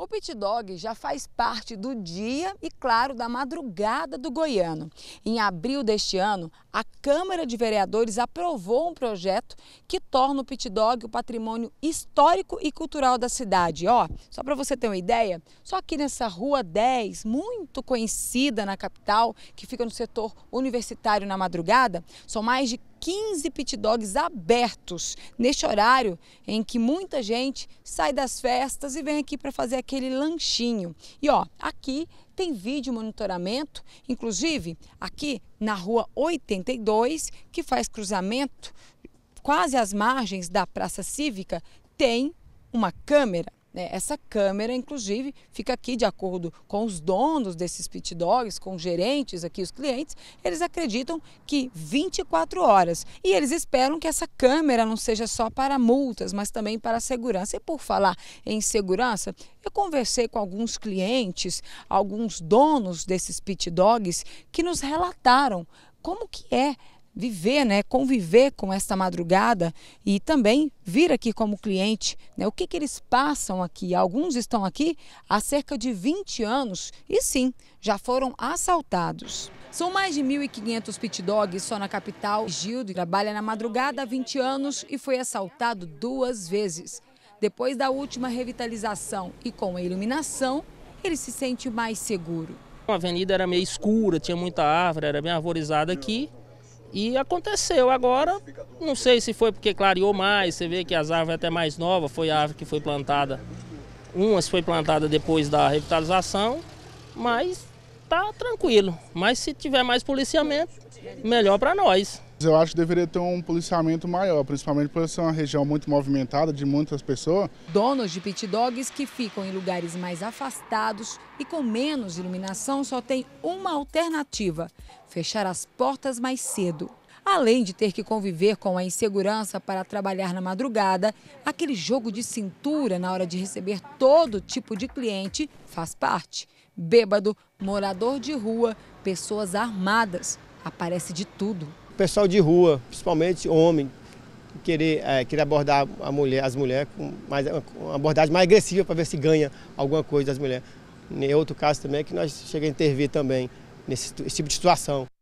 O pit dog já faz parte do dia e, claro, da madrugada do goiano. Em abril deste ano, a Câmara de Vereadores aprovou um projeto que torna o pit dog o patrimônio histórico e cultural da cidade. Ó, só para você ter uma ideia, só aqui nessa Rua 10, muito conhecida na capital, que fica no setor universitário na madrugada, são mais de 15 pit dogs abertos neste horário em que muita gente sai das festas e vem aqui para fazer aquele lanchinho. E ó, aqui tem vídeo monitoramento, inclusive aqui na rua 82, que faz cruzamento quase às margens da Praça Cívica, tem uma câmera né? Essa câmera, inclusive, fica aqui de acordo com os donos desses pit dogs, com os gerentes aqui, os clientes, eles acreditam que 24 horas. E eles esperam que essa câmera não seja só para multas, mas também para segurança. E por falar em segurança, eu conversei com alguns clientes, alguns donos desses pit dogs, que nos relataram como que é viver, né, conviver com esta madrugada e também vir aqui como cliente. Né, o que, que eles passam aqui? Alguns estão aqui há cerca de 20 anos e sim, já foram assaltados. São mais de 1.500 pit dogs só na capital. Gildo trabalha na madrugada há 20 anos e foi assaltado duas vezes. Depois da última revitalização e com a iluminação, ele se sente mais seguro. A avenida era meio escura, tinha muita árvore, era bem arborizada aqui. E aconteceu agora, não sei se foi porque clareou mais, você vê que as árvores até mais novas, foi a árvore que foi plantada, umas foi plantada depois da revitalização, mas tá tranquilo. Mas se tiver mais policiamento, melhor para nós. Eu acho que deveria ter um policiamento maior, principalmente por ser uma região muito movimentada de muitas pessoas. Donos de pit dogs que ficam em lugares mais afastados e com menos iluminação só tem uma alternativa: fechar as portas mais cedo. Além de ter que conviver com a insegurança para trabalhar na madrugada, aquele jogo de cintura na hora de receber todo tipo de cliente faz parte. Bêbado, morador de rua, pessoas armadas, aparece de tudo pessoal de rua, principalmente homem, querer, é, querer abordar a mulher, as mulheres com mais, é, uma abordagem mais agressiva para ver se ganha alguma coisa das mulheres. Em outro caso também é que nós chegamos a intervir também nesse, nesse tipo de situação.